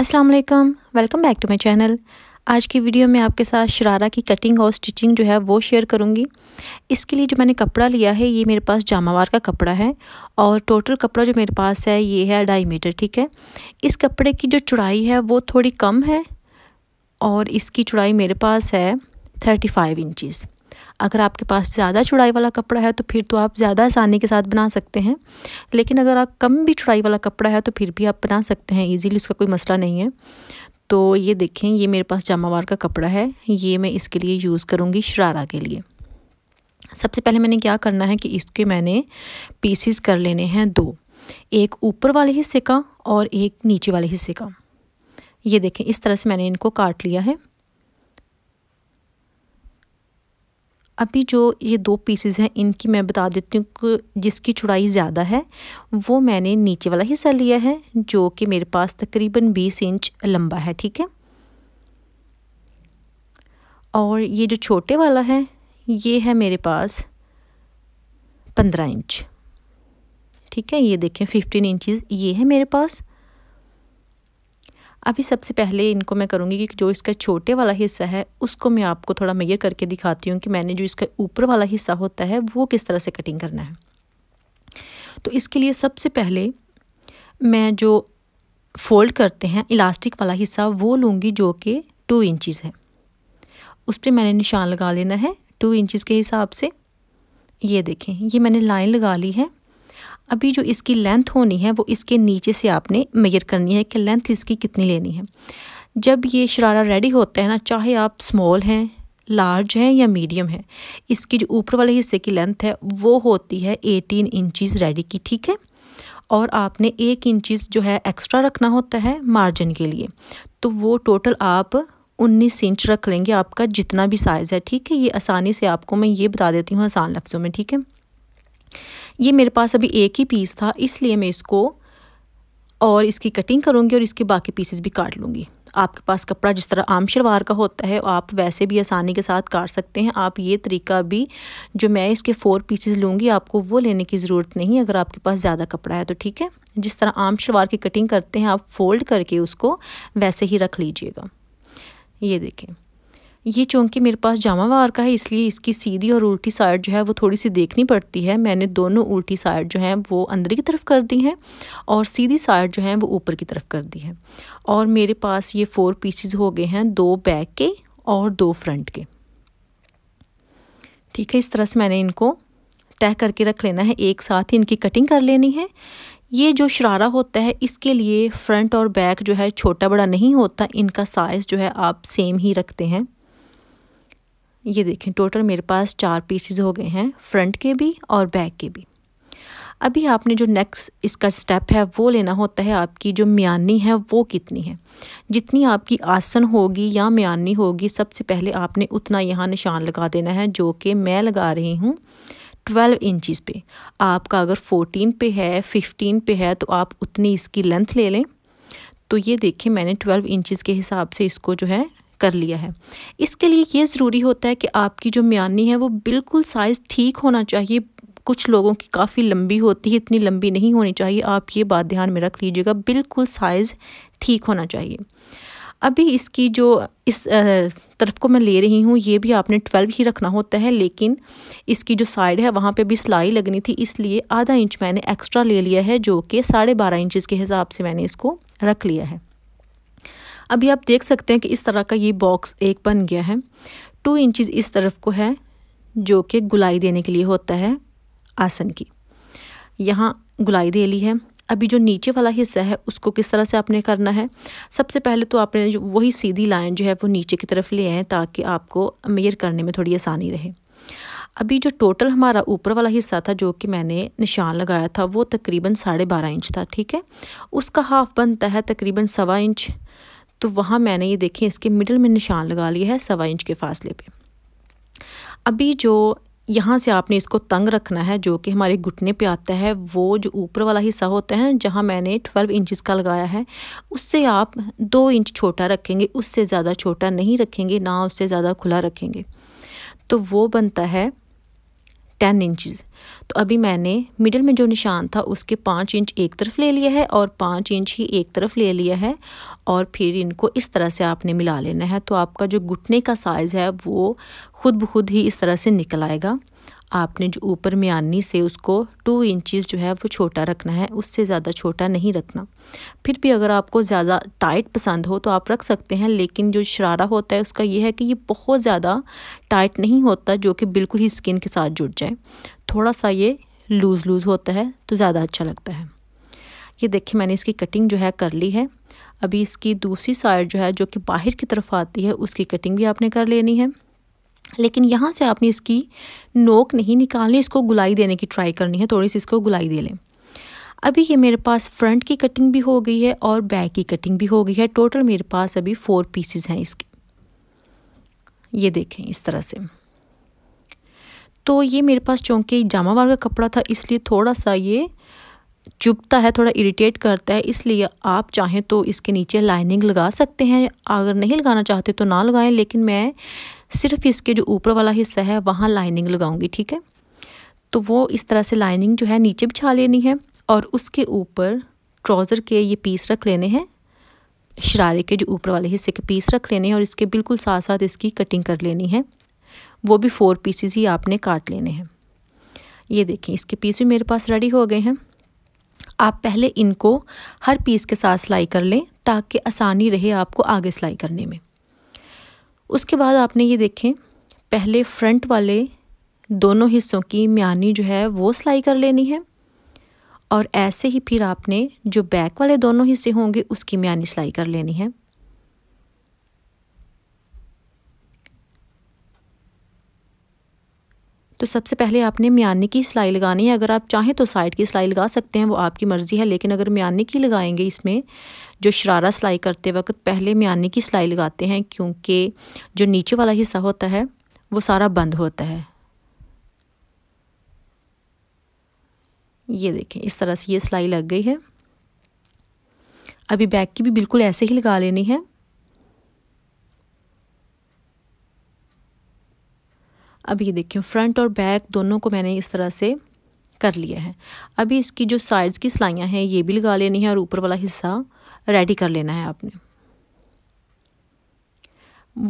अस्सलाम वालेकुम welcome back to my channel आज की वीडियो में आपके साथ शरारा की कटिंग और स्टिचिंग जो है वो शेयर करूँगी इसके लिए जो मैंने कपड़ा लिया है ये मेरे पास जामावार का कपड़ा है और टोटल कपड़ा जो मेरे पास है ये है ढाई मीटर ठीक है इस कपड़े की जो चौड़ाई है वो थोड़ी कम है और इसकी चौड़ाई मेरे पास है थर्टी फाइव इंचज़ अगर आपके पास ज़्यादा चुड़ाई वाला कपड़ा है तो फिर तो आप ज़्यादा आसानी के साथ बना सकते हैं लेकिन अगर आप कम भी चुड़ाई वाला कपड़ा है तो फिर भी आप बना सकते हैं ईजीली उसका कोई मसला नहीं है तो ये देखें ये मेरे पास जामावार का कपड़ा है ये मैं इसके लिए यूज़ करूँगी शरारा के लिए सबसे पहले मैंने क्या करना है कि इसके मैंने पीसीस कर लेने हैं दो एक ऊपर वाले हिस्से का और एक नीचे वाले हिस्से का ये देखें इस तरह से मैंने इनको काट लिया है अभी जो ये दो पीसेस हैं इनकी मैं बता देती हूँ जिसकी चौड़ाई ज़्यादा है वो मैंने नीचे वाला हिस्सा लिया है जो कि मेरे पास तकरीबन बीस इंच लंबा है ठीक है और ये जो छोटे वाला है ये है मेरे पास पंद्रह इंच ठीक है ये देखें फिफ्टीन इंचज़ ये है मेरे पास अभी सबसे पहले इनको मैं करूँगी कि जो इसका छोटे वाला हिस्सा है उसको मैं आपको थोड़ा मैयर करके दिखाती हूँ कि मैंने जो इसका ऊपर वाला हिस्सा होता है वो किस तरह से कटिंग करना है तो इसके लिए सबसे पहले मैं जो फोल्ड करते हैं इलास्टिक वाला हिस्सा वो लूँगी जो कि टू इंचज़ है उस पर मैंने निशान लगा लेना है टू इंचज़ के हिसाब से ये देखें ये मैंने लाइन लगा ली है अभी जो इसकी लेंथ होनी है वो इसके नीचे से आपने मेयर करनी है कि लेंथ इसकी कितनी लेनी है जब ये शरारा रेडी होता है ना चाहे आप स्मॉल हैं लार्ज हैं या मीडियम है इसकी जो ऊपर वाले हिस्से की लेंथ है वो होती है एटीन इंचीज रेडी की ठीक है और आपने एक इंचीज जो है एक्स्ट्रा रखना होता है मार्जिन के लिए तो वो टोटल आप उन्नीस इंच रख लेंगे आपका जितना भी साइज़ है ठीक है ये आसानी से आपको मैं ये बता देती हूँ आसान लफ्ज़ों में ठीक है ये मेरे पास अभी एक ही पीस था इसलिए मैं इसको और इसकी कटिंग करूँगी और इसके बाकी पीसेस भी काट लूँगी आपके पास कपड़ा जिस तरह आम शलवार का होता है आप वैसे भी आसानी के साथ काट सकते हैं आप ये तरीका भी जो मैं इसके फ़ोर पीसेस लूँगी आपको वो लेने की ज़रूरत नहीं अगर आपके पास ज़्यादा कपड़ा है तो ठीक है जिस तरह आम शलवार की कटिंग करते हैं आप फोल्ड करके उसको वैसे ही रख लीजिएगा ये देखें ये चूँकि मेरे पास जामावार का है इसलिए इसकी सीधी और उल्टी साइड जो है वो थोड़ी सी देखनी पड़ती है मैंने दोनों उल्टी साइड जो हैं वो अंदर की तरफ कर दी हैं और सीधी साइड जो हैं वो ऊपर की तरफ कर दी है और मेरे पास ये फोर पीसीज हो गए हैं दो बैक के और दो फ्रंट के ठीक है इस तरह से मैंने इनको तय करके रख लेना है एक साथ ही इनकी कटिंग कर लेनी है ये जो शरारा होता है इसके लिए फ्रंट और बैक जो है छोटा बड़ा नहीं होता इनका साइज़ जो है आप सेम ही रखते हैं ये देखें टोटल मेरे पास चार पीसीज हो गए हैं फ्रंट के भी और बैक के भी अभी आपने जो नेक्स्ट इसका स्टेप है वो लेना होता है आपकी जो म्यानी है वो कितनी है जितनी आपकी आसन होगी या म्यानी होगी सबसे पहले आपने उतना यहाँ निशान लगा देना है जो कि मैं लगा रही हूँ ट्वेल्व इंचज़ पे आपका अगर 14 पे है फिफ्टीन पे है तो आप उतनी इसकी लेंथ ले लें तो ये देखिए मैंने ट्वेल्व इंचज़ के हिसाब से इसको जो है कर लिया है इसके लिए ये ज़रूरी होता है कि आपकी जो म्यानी है वो बिल्कुल साइज़ ठीक होना चाहिए कुछ लोगों की काफ़ी लंबी होती है इतनी लंबी नहीं होनी चाहिए आप ये बात ध्यान में रख लीजिएगा बिल्कुल साइज़ ठीक होना चाहिए अभी इसकी जो इस तरफ को मैं ले रही हूँ ये भी आपने ट्वेल्व ही रखना होता है लेकिन इसकी जो साइड है वहाँ पे भी सिलाई लगनी थी इसलिए आधा इंच मैंने एक्स्ट्रा ले लिया है जो कि साढ़े बारह इंचज़ के हिसाब से मैंने इसको रख लिया है अभी आप देख सकते हैं कि इस तरह का ये बॉक्स एक बन गया है टू इंचज़ इस तरफ को है जो कि गुलाई देने के लिए होता है आसन की यहाँ गुलाई दे ली है अभी जो नीचे वाला हिस्सा है उसको किस तरह से आपने करना है सबसे पहले तो आपने वही सीधी लाइन जो है वो नीचे की तरफ ले आएँ ताकि आपको मेयर करने में थोड़ी आसानी रहे अभी जो टोटल हमारा ऊपर वाला हिस्सा था जो कि मैंने निशान लगाया था वो तकरीबन साढ़े बारह इंच था ठीक है उसका हाफ बनता है तकरीबन सवा इंच तो वहाँ मैंने ये देखें इसके मिडल में निशान लगा लिया है सवा इंच के फासले पे अभी जो यहाँ से आपने इसको तंग रखना है जो कि हमारे घुटने पे आता है वो जो ऊपर वाला हिस्सा होता है जहाँ मैंने 12 इंचज़ का लगाया है उससे आप दो इंच छोटा रखेंगे उससे ज़्यादा छोटा नहीं रखेंगे ना उससे ज़्यादा खुला रखेंगे तो वो बनता है टेन इंचज़ तो अभी मैंने मिडिल में जो निशान था उसके पाँच इंच एक तरफ ले लिया है और पाँच इंच ही एक तरफ ले लिया है और फिर इनको इस तरह से आपने मिला लेना है तो आपका जो घुटने का साइज़ है वो खुद ब खुद ही इस तरह से निकल आएगा आपने जो ऊपर आनी से उसको टू इंचज़ जो है वो छोटा रखना है उससे ज़्यादा छोटा नहीं रखना फिर भी अगर आपको ज़्यादा टाइट पसंद हो तो आप रख सकते हैं लेकिन जो शरारा होता है उसका ये है कि ये बहुत ज़्यादा टाइट नहीं होता जो कि बिल्कुल ही स्किन के साथ जुड़ जाए थोड़ा सा ये लूज़ लूज़ होता है तो ज़्यादा अच्छा लगता है ये देखिए मैंने इसकी कटिंग जो है कर ली है अभी इसकी दूसरी साइड जो है जो कि बाहर की तरफ आती है उसकी कटिंग भी आपने कर लेनी है लेकिन यहाँ से आपने इसकी नोक नहीं निकालनी इसको गुलाई देने की ट्राई करनी है थोड़ी सी इसको गुलाई दे लें अभी ये मेरे पास फ्रंट की कटिंग भी हो गई है और बैक की कटिंग भी हो गई है टोटल मेरे पास अभी फ़ोर पीसेस हैं इसके ये देखें इस तरह से तो ये मेरे पास चूँकि जामावार का कपड़ा था इसलिए थोड़ा सा ये चुभता है थोड़ा इरिटेट करता है इसलिए आप चाहें तो इसके नीचे लाइनिंग लगा सकते हैं अगर नहीं लगाना चाहते तो ना लगाएं लेकिन मैं सिर्फ इसके जो ऊपर वाला हिस्सा है वहाँ लाइनिंग लगाऊंगी ठीक है तो वो इस तरह से लाइनिंग जो है नीचे बिछा लेनी है और उसके ऊपर ट्राउज़र के ये पीस रख लेने हैं शरारे के जो ऊपर वाले हिस्से के पीस रख लेने हैं और इसके बिल्कुल साथ साथ इसकी कटिंग कर लेनी है वो भी फ़ोर पीसीज ही आपने काट लेने हैं ये देखें इसके पीस भी मेरे पास रेडी हो गए हैं आप पहले इनको हर पीस के साथ सिलाई कर लें ताकि आसानी रहे आपको आगे सिलाई करने में उसके बाद आपने ये देखें पहले फ्रंट वाले दोनों हिस्सों की म्यानी जो है वो सिलाई कर लेनी है और ऐसे ही फिर आपने जो बैक वाले दोनों हिस्से होंगे उसकी म्यानी सिलाई कर लेनी है तो सबसे पहले आपने म्याने की सिलाई लगानी है अगर आप चाहें तो साइड की सिलाई लगा सकते हैं वो आपकी मर्ज़ी है लेकिन अगर म्याने की लगाएंगे इसमें जो शरारा सिलाई करते वक्त पहले म्याने की सिलाई लगाते हैं क्योंकि जो नीचे वाला हिस्सा होता है वो सारा बंद होता है ये देखें इस तरह से ये सिलाई लग गई है अभी बैक की भी बिल्कुल ऐसे ही लगा लेनी है अब ये देखिए फ्रंट और बैक दोनों को मैंने इस तरह से कर लिया है अभी इसकी जो साइड्स की सिलाइयाँ हैं ये भी लगा लेनी है और ऊपर वाला हिस्सा रेडी कर लेना है आपने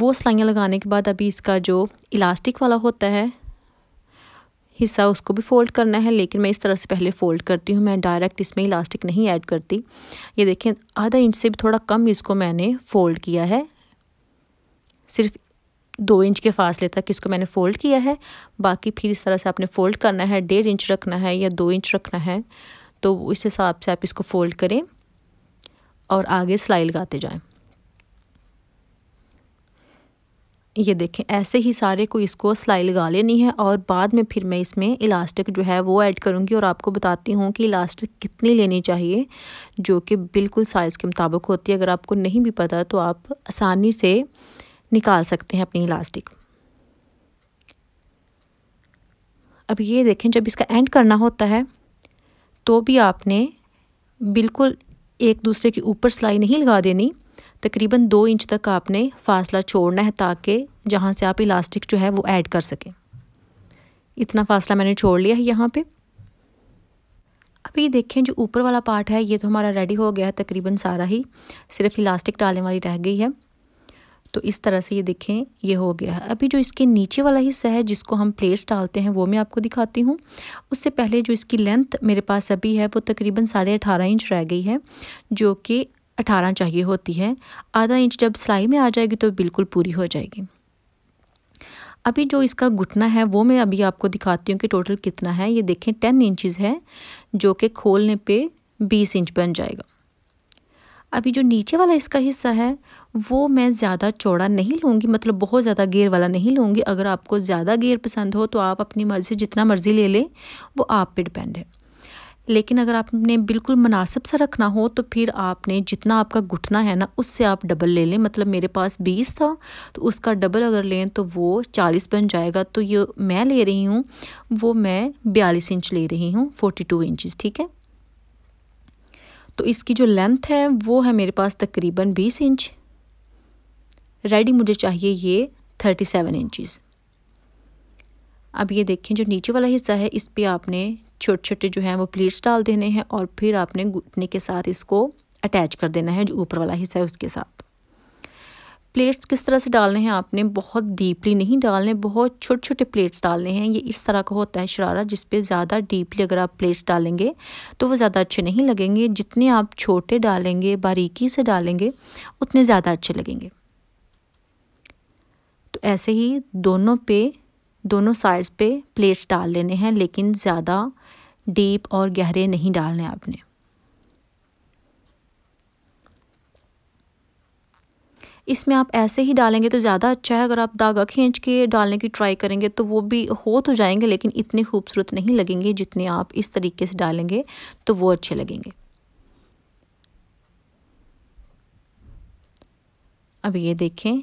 वो सिलाइयाँ लगाने के बाद अभी इसका जो इलास्टिक वाला होता है हिस्सा उसको भी फ़ोल्ड करना है लेकिन मैं इस तरह से पहले फ़ोल्ड करती हूँ मैं डायरेक्ट इसमें इलास्टिक नहीं ऐड करती ये देखें आधा इंच से भी थोड़ा कम इसको मैंने फ़ोल्ड किया है सिर्फ दो इंच के फासले तक इसको मैंने फ़ोल्ड किया है बाकी फिर इस तरह से आपने फ़ोल्ड करना है डेढ़ इंच रखना है या दो इंच रखना है तो इस हिसाब से आप इसको फ़ोल्ड करें और आगे सिलाई लगाते जाएं ये देखें ऐसे ही सारे को इसको सिलाई लगा लेनी है और बाद में फिर मैं इसमें इलास्टिक जो है वो ऐड करूँगी और आपको बताती हूँ कि इलास्टिक कितनी लेनी चाहिए जो कि बिल्कुल साइज़ के मुताबिक होती है अगर आपको नहीं भी पता तो आप आसानी से निकाल सकते हैं अपनी इलास्टिक अब ये देखें जब इसका एंड करना होता है तो भी आपने बिल्कुल एक दूसरे के ऊपर सिलाई नहीं लगा देनी तकरीबन दो इंच तक आपने फासला छोड़ना है ताकि जहाँ से आप इलास्टिक जो है वो ऐड कर सकें इतना फासला मैंने छोड़ लिया है यहाँ पे अभी देखें जो ऊपर वाला पार्ट है ये तो हमारा रेडी हो गया है तकरीबन सारा ही सिर्फ इलास्टिक डालने वाली रह गई है तो इस तरह से ये देखें ये हो गया है अभी जो इसके नीचे वाला हिस्सा है जिसको हम प्लेट्स डालते हैं वो मैं आपको दिखाती हूँ उससे पहले जो इसकी लेंथ मेरे पास अभी है वो तकरीबन साढ़े अठारह इंच रह गई है जो कि अठारह चाहिए होती है आधा इंच जब सिलाई में आ जाएगी तो बिल्कुल पूरी हो जाएगी अभी जो इसका घुटना है वो मैं अभी आपको दिखाती हूँ कि टोटल कितना है ये देखें टेन इंचज़ है जो कि खोलने पर बीस इंच बन जाएगा अभी जो नीचे वाला इसका हिस्सा है वो मैं ज़्यादा चौड़ा नहीं लूँगी मतलब बहुत ज़्यादा गेयर वाला नहीं लूँगी अगर आपको ज़्यादा गेयर पसंद हो तो आप अपनी मर्ज़ी जितना मर्ज़ी ले लें वो आप पे डिपेंड है लेकिन अगर आपने बिल्कुल मुनासिब सा रखना हो तो फिर आपने जितना आपका घुटना है ना उससे आप डबल ले लें मतलब मेरे पास बीस था तो उसका डबल अगर लें तो वो चालीस बन जाएगा तो ये मैं ले रही हूँ वो मैं बयालीस इंच ले रही हूँ फोर्टी टू इंचज़ ठीक है तो इसकी जो लेंथ है वो है मेरे पास तकरीबन बीस इंच रेडी मुझे चाहिए ये थर्टी सेवन इंचज़ अब ये देखें जो नीचे वाला हिस्सा है इस पर आपने छोटे छोटे जो हैं वो प्लीट्स डाल देने हैं और फिर आपने घुटने के साथ इसको अटैच कर देना है जो ऊपर वाला हिस्सा है उसके साथ प्लेट्स किस तरह से डालने हैं आपने बहुत डीपली नहीं डालने बहुत छोटे छोटे प्लेट्स डालने हैं ये इस तरह का होता है शरारा जिस पे ज़्यादा डीपली अगर आप प्लेट्स डालेंगे तो वो ज़्यादा अच्छे नहीं लगेंगे जितने आप छोटे डालेंगे बारीकी से डालेंगे उतने ज़्यादा अच्छे लगेंगे तो ऐसे ही दोनों पे दोनों साइड्स पे प्लेट्स डाल लेने हैं लेकिन ज़्यादा डीप और गहरे नहीं डालने आपने इसमें आप ऐसे ही डालेंगे तो ज़्यादा अच्छा है अगर आप धागा खींच के डालने की ट्राई करेंगे तो वो भी हो तो जाएंगे लेकिन इतने खूबसूरत नहीं लगेंगे जितने आप इस तरीके से डालेंगे तो वो अच्छे लगेंगे अब ये देखें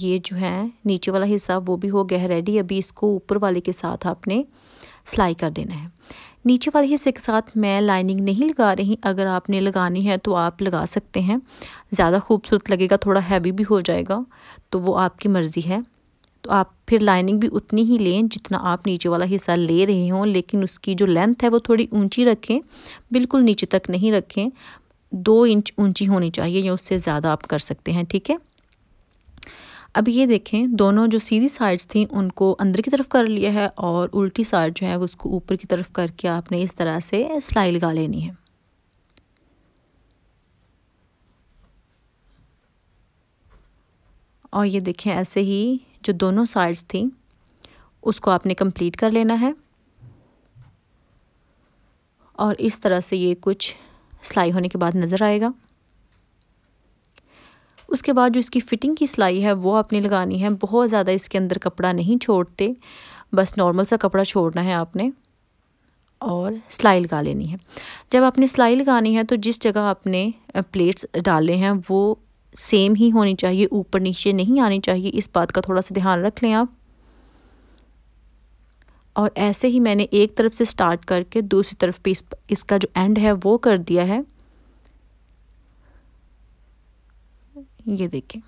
ये जो है नीचे वाला हिस्सा वो भी हो गया है रेडी अभी इसको ऊपर वाले के साथ आपने सिलाई कर देना है नीचे वाले हिस्से के साथ मैं लाइनिंग नहीं लगा रही अगर आपने लगानी है तो आप लगा सकते हैं ज़्यादा खूबसूरत लगेगा थोड़ा हैवी भी हो जाएगा तो वो आपकी मर्ज़ी है तो आप फिर लाइनिंग भी उतनी ही लें जितना आप नीचे वाला हिस्सा ले रहे हों लेकिन उसकी जो लेंथ है वो थोड़ी ऊँची रखें बिल्कुल नीचे तक नहीं रखें दो इंच ऊँची होनी चाहिए या उससे ज़्यादा आप कर सकते हैं ठीक है अब ये देखें दोनों जो सीधी साइड्स थी उनको अंदर की तरफ कर लिया है और उल्टी साइड जो है उसको ऊपर की तरफ करके आपने इस तरह से सिलाई लगा लेनी है और ये देखें ऐसे ही जो दोनों साइड्स थी उसको आपने कंप्लीट कर लेना है और इस तरह से ये कुछ सिलाई होने के बाद नज़र आएगा उसके बाद जो इसकी फ़िटिंग की सिलाई है वो आपने लगानी है बहुत ज़्यादा इसके अंदर कपड़ा नहीं छोड़ते बस नॉर्मल सा कपड़ा छोड़ना है आपने और सिलाई लगा लेनी है जब आपने सिलाई लगानी है तो जिस जगह आपने प्लेट्स डाले हैं वो सेम ही होनी चाहिए ऊपर नीचे नहीं आनी चाहिए इस बात का थोड़ा सा ध्यान रख लें आप और ऐसे ही मैंने एक तरफ से स्टार्ट करके दूसरी तरफ पे इस इसका जो एंड है वो कर दिया है ये देखें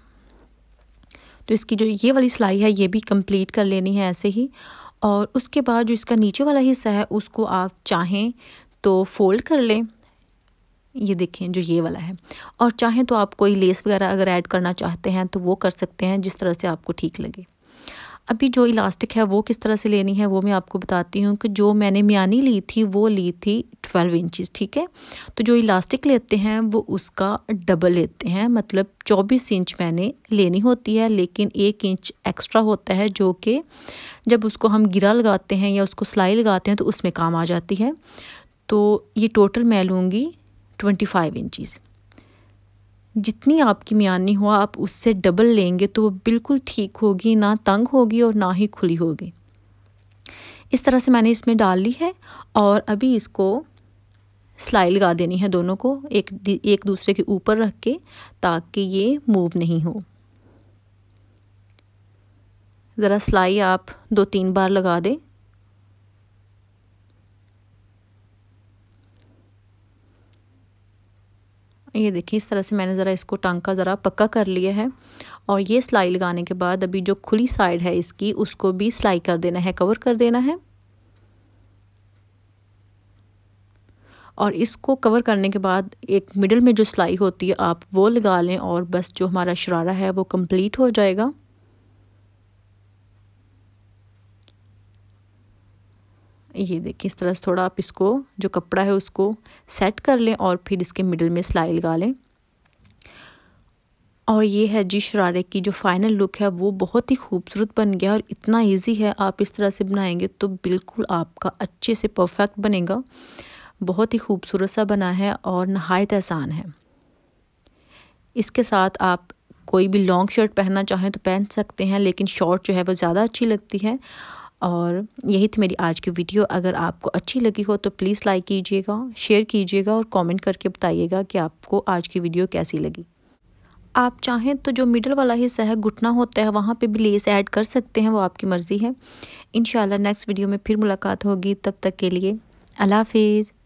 तो इसकी जो ये वाली सिलाई है ये भी कंप्लीट कर लेनी है ऐसे ही और उसके बाद जो इसका नीचे वाला हिस्सा है उसको आप चाहें तो फोल्ड कर लें ये देखें जो ये वाला है और चाहें तो आप कोई लेस वगैरह अगर ऐड करना चाहते हैं तो वो कर सकते हैं जिस तरह से आपको ठीक लगे अभी जो इलास्टिक है वो किस तरह से लेनी है वो मैं आपको बताती हूँ कि जो मैंने मियानी ली थी वो ली थी ट्वेल्व इंचज़ ठीक है तो जो इलास्टिक लेते हैं वो उसका डबल लेते हैं मतलब चौबीस इंच मैंने लेनी होती है लेकिन एक इंच एक्स्ट्रा होता है जो कि जब उसको हम गिरा लगाते हैं या उसको सिलाई लगाते हैं तो उसमें काम आ जाती है तो ये टोटल मैं लूँगी ट्वेंटी फाइव इंचज़ जितनी आपकी मियानी हुआ आप उससे डबल लेंगे तो वो बिल्कुल ठीक होगी ना तंग होगी और ना ही खुली होगी इस तरह से मैंने इसमें डाल ली है और अभी इसको सिलाई लगा देनी है दोनों को एक एक दूसरे के ऊपर रख के ताकि ये मूव नहीं हो ज़रा सिलाई आप दो तीन बार लगा दें ये देखिए इस तरह से मैंने ज़रा इसको टांग का ज़रा पक्का कर लिया है और ये सिलाई लगाने के बाद अभी जो खुली साइड है इसकी उसको भी सिलाई कर देना है कवर कर देना है और इसको कवर करने के बाद एक मिडल में जो सिलाई होती है आप वो लगा लें और बस जो हमारा शरारा है वो कंप्लीट हो जाएगा ये देखिए इस तरह से थोड़ा आप इसको जो कपड़ा है उसको सेट कर लें और फिर इसके मिडल में सिलाई लगा लें और ये है जी शरारे की जो फाइनल लुक है वो बहुत ही खूबसूरत बन गया और इतना इजी है आप इस तरह से बनाएंगे तो बिल्कुल आपका अच्छे से परफेक्ट बनेगा बहुत ही खूबसूरत सा बना है और नहायत आसान है इसके साथ आप कोई भी लॉन्ग शर्ट पहनना चाहें तो पहन सकते हैं लेकिन शॉर्ट जो है वो ज़्यादा अच्छी लगती है और यही थी मेरी आज की वीडियो अगर आपको अच्छी लगी हो तो प्लीज़ लाइक कीजिएगा शेयर कीजिएगा और कमेंट करके बताइएगा कि आपको आज की वीडियो कैसी लगी आप चाहें तो जो मिडल वाला हिस्सा है घुटना होता है वहाँ पे भी लेस ऐड कर सकते हैं वो आपकी मर्ज़ी है इन नेक्स्ट वीडियो में फिर मुलाकात होगी तब तक के लिए अला हाफिज़